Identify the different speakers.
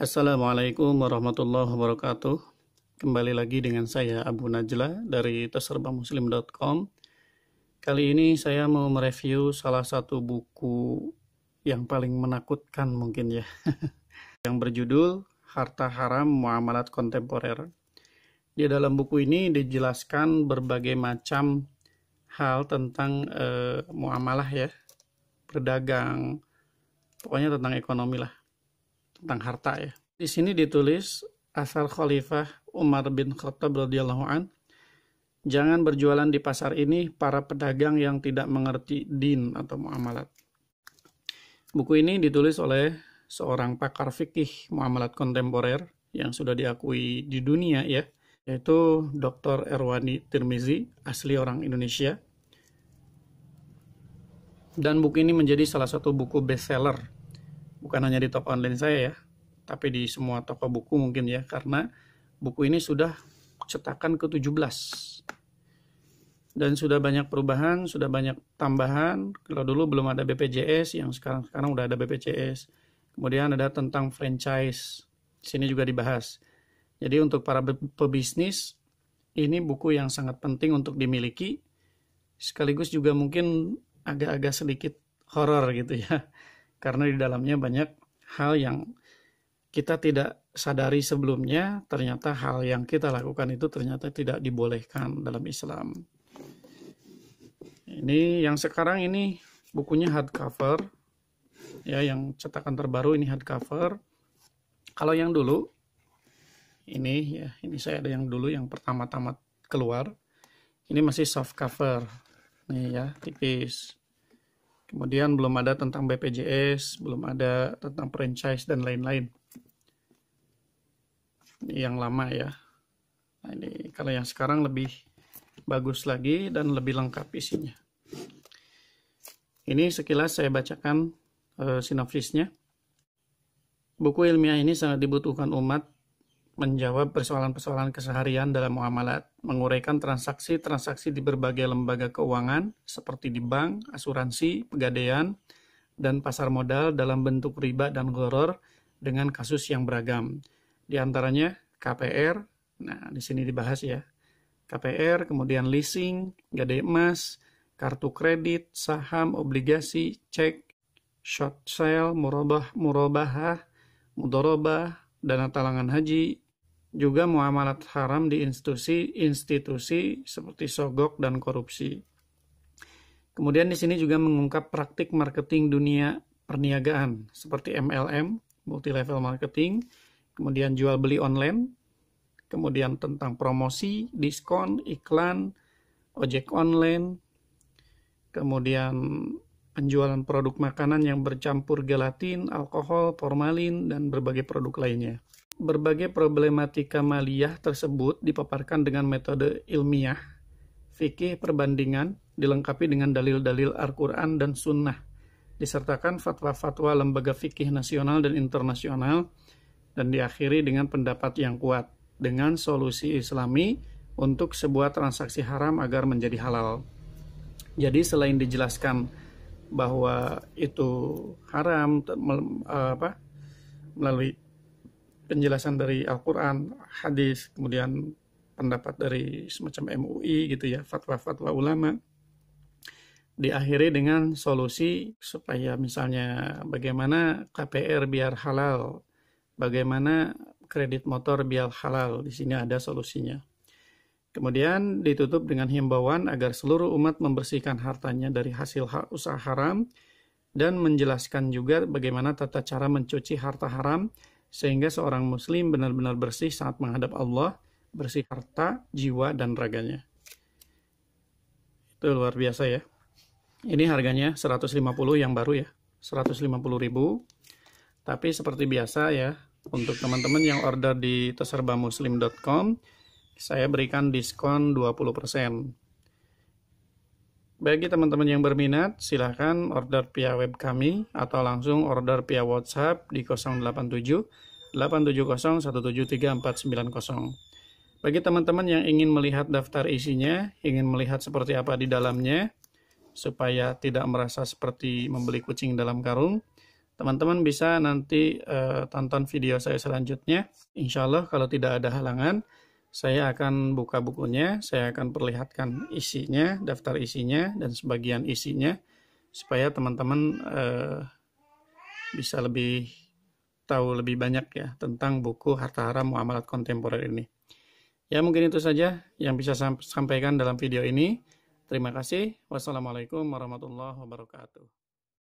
Speaker 1: Assalamualaikum warahmatullahi wabarakatuh. Kembali lagi dengan saya Abu Najla dari terserbamuslim.com. Kali ini saya mau mereview salah satu buku yang paling menakutkan mungkin ya. yang berjudul Harta Haram Muamalat Kontemporer. Di dalam buku ini dijelaskan berbagai macam hal tentang eh, muamalah ya, berdagang, pokoknya tentang ekonomi lah tentang harta ya. Di sini ditulis asal Khalifah Umar bin Khattab radhiyallahu an Jangan berjualan di pasar ini para pedagang yang tidak mengerti din atau muamalat. Buku ini ditulis oleh seorang pakar fikih muamalat kontemporer yang sudah diakui di dunia ya, yaitu Dr. Erwani Tirmizi, asli orang Indonesia. Dan buku ini menjadi salah satu buku bestseller bukan hanya di toko online saya ya, tapi di semua toko buku mungkin ya, karena buku ini sudah cetakan ke-17. Dan sudah banyak perubahan, sudah banyak tambahan. Kalau dulu belum ada BPJS, yang sekarang sekarang udah ada BPJS. Kemudian ada tentang franchise. sini juga dibahas. Jadi untuk para pebisnis ini buku yang sangat penting untuk dimiliki sekaligus juga mungkin agak-agak sedikit horor gitu ya karena di dalamnya banyak hal yang kita tidak sadari sebelumnya, ternyata hal yang kita lakukan itu ternyata tidak dibolehkan dalam Islam. Ini yang sekarang ini bukunya hardcover, ya yang cetakan terbaru ini hardcover. Kalau yang dulu, ini ya ini saya ada yang dulu yang pertama-tama keluar, ini masih soft cover, nih ya tipis. Kemudian belum ada tentang BPJS, belum ada tentang franchise dan lain-lain. Ini Yang lama ya. Nah, ini kalau yang sekarang lebih bagus lagi dan lebih lengkap isinya. Ini sekilas saya bacakan e, sinopsisnya. Buku ilmiah ini sangat dibutuhkan umat menjawab persoalan-persoalan keseharian dalam muamalat, menguraikan transaksi-transaksi di berbagai lembaga keuangan seperti di bank, asuransi, pegadaian, dan pasar modal dalam bentuk riba dan goror dengan kasus yang beragam. Di antaranya KPR, nah di sini dibahas ya, KPR, kemudian leasing, gadai emas, kartu kredit, saham, obligasi, cek, short sale, murabah, murabahah, mudorobah, dana talangan haji, juga muamalat haram di institusi institusi seperti sogok dan korupsi. Kemudian di sini juga mengungkap praktik marketing dunia perniagaan seperti MLM, multi level marketing, kemudian jual beli online, kemudian tentang promosi, diskon, iklan, ojek online, kemudian penjualan produk makanan yang bercampur gelatin, alkohol, formalin, dan berbagai produk lainnya. Berbagai problematika maliyah tersebut dipaparkan dengan metode ilmiah, fikih perbandingan, dilengkapi dengan dalil-dalil Al-Quran dan Sunnah, disertakan fatwa-fatwa lembaga fikih nasional dan internasional, dan diakhiri dengan pendapat yang kuat dengan solusi islami untuk sebuah transaksi haram agar menjadi halal. Jadi selain dijelaskan bahwa itu haram apa melalui penjelasan dari Al-Quran, hadis, kemudian pendapat dari semacam MUI gitu ya, fatwa-fatwa ulama, diakhiri dengan solusi supaya misalnya bagaimana KPR biar halal, bagaimana kredit motor biar halal, di sini ada solusinya. Kemudian ditutup dengan himbauan agar seluruh umat membersihkan hartanya dari hasil usaha haram dan menjelaskan juga bagaimana tata cara mencuci harta haram sehingga seorang muslim benar-benar bersih saat menghadap Allah, bersih harta, jiwa, dan raganya. Itu luar biasa ya. Ini harganya 150 yang baru ya, 150 ribu. Tapi seperti biasa ya, untuk teman-teman yang order di terserbamuslim.com, saya berikan diskon 20%. Bagi teman-teman yang berminat, silahkan order via web kami atau langsung order via WhatsApp di 087 870 Bagi teman-teman yang ingin melihat daftar isinya, ingin melihat seperti apa di dalamnya, supaya tidak merasa seperti membeli kucing dalam karung, teman-teman bisa nanti uh, tonton video saya selanjutnya. Insya Allah kalau tidak ada halangan, saya akan buka bukunya, saya akan perlihatkan isinya, daftar isinya, dan sebagian isinya, supaya teman-teman eh, bisa lebih tahu lebih banyak ya tentang buku Harta Haram Muamalat Kontemporer ini. Ya mungkin itu saja yang bisa saya sampaikan dalam video ini. Terima kasih. Wassalamualaikum warahmatullahi wabarakatuh.